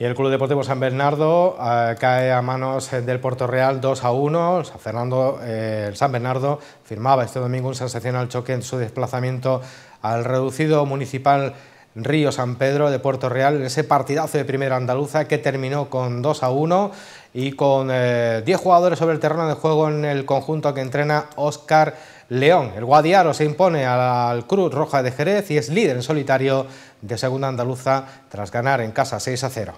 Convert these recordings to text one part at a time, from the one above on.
Y el Club Deportivo San Bernardo eh, cae a manos eh, del Puerto Real 2 a 1. San Fernando, eh, el San Bernardo firmaba este domingo un sensacional choque en su desplazamiento al reducido municipal Río San Pedro de Puerto Real, en ese partidazo de primera andaluza que terminó con 2 a 1 y con 10 jugadores sobre el terreno de juego en el conjunto que entrena Óscar León. El Guadiaro se impone al Cruz Roja de Jerez y es líder en solitario de segunda andaluza tras ganar en casa 6 a 0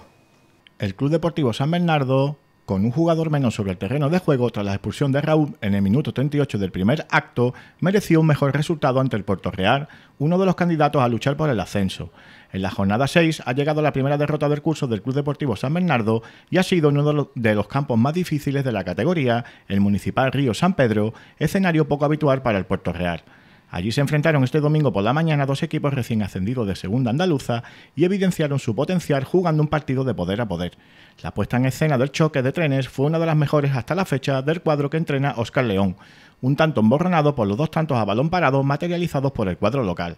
el Club Deportivo San Bernardo, con un jugador menos sobre el terreno de juego tras la expulsión de Raúl en el minuto 38 del primer acto, mereció un mejor resultado ante el Puerto Real, uno de los candidatos a luchar por el ascenso. En la jornada 6 ha llegado la primera derrota del curso del Club Deportivo San Bernardo y ha sido uno de los campos más difíciles de la categoría, el Municipal Río San Pedro, escenario poco habitual para el Puerto Real. Allí se enfrentaron este domingo por la mañana dos equipos recién ascendidos de segunda andaluza y evidenciaron su potencial jugando un partido de poder a poder. La puesta en escena del choque de trenes fue una de las mejores hasta la fecha del cuadro que entrena Oscar León, un tanto emborronado por los dos tantos a balón parado materializados por el cuadro local.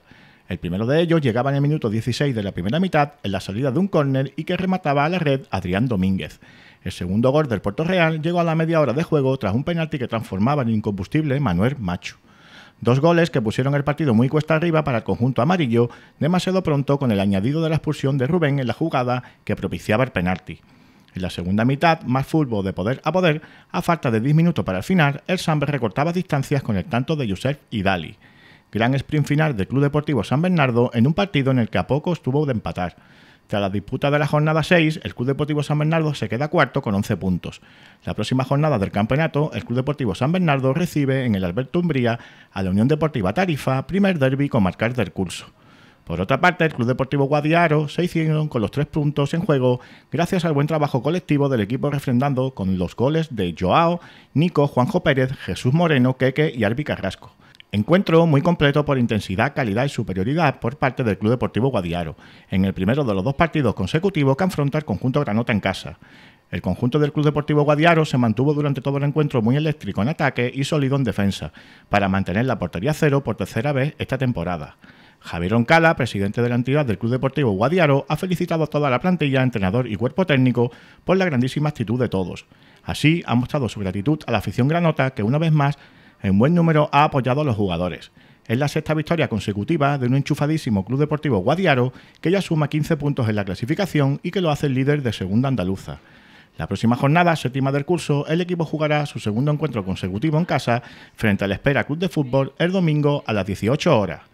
El primero de ellos llegaba en el minuto 16 de la primera mitad en la salida de un córner y que remataba a la red Adrián Domínguez. El segundo gol del Puerto Real llegó a la media hora de juego tras un penalti que transformaba en incombustible Manuel Macho. Dos goles que pusieron el partido muy cuesta arriba para el conjunto amarillo, demasiado pronto con el añadido de la expulsión de Rubén en la jugada que propiciaba el penalti. En la segunda mitad, más fútbol de poder a poder, a falta de 10 minutos para el final, el Samber recortaba distancias con el tanto de y Dali. Gran sprint final del Club Deportivo San Bernardo en un partido en el que a poco estuvo de empatar. Tras la disputa de la jornada 6, el Club Deportivo San Bernardo se queda cuarto con 11 puntos. La próxima jornada del campeonato, el Club Deportivo San Bernardo recibe en el Alberto Umbría a la Unión Deportiva Tarifa, primer derby con marcar del curso. Por otra parte, el Club Deportivo Guadiaro se hicieron con los tres puntos en juego gracias al buen trabajo colectivo del equipo refrendando con los goles de Joao, Nico, Juanjo Pérez, Jesús Moreno, Queque y Arbi Carrasco. Encuentro muy completo por intensidad, calidad y superioridad por parte del Club Deportivo Guadiaro, en el primero de los dos partidos consecutivos que afronta el conjunto Granota en casa. El conjunto del Club Deportivo Guadiaro se mantuvo durante todo el encuentro muy eléctrico en ataque y sólido en defensa, para mantener la portería cero por tercera vez esta temporada. Javier Oncala, presidente de la entidad del Club Deportivo Guadiaro, ha felicitado a toda la plantilla, entrenador y cuerpo técnico por la grandísima actitud de todos. Así, ha mostrado su gratitud a la afición granota que una vez más en buen número ha apoyado a los jugadores. Es la sexta victoria consecutiva de un enchufadísimo Club Deportivo Guadiaro que ya suma 15 puntos en la clasificación y que lo hace el líder de segunda andaluza. La próxima jornada, séptima del curso, el equipo jugará su segundo encuentro consecutivo en casa frente al Espera Club de Fútbol el domingo a las 18 horas.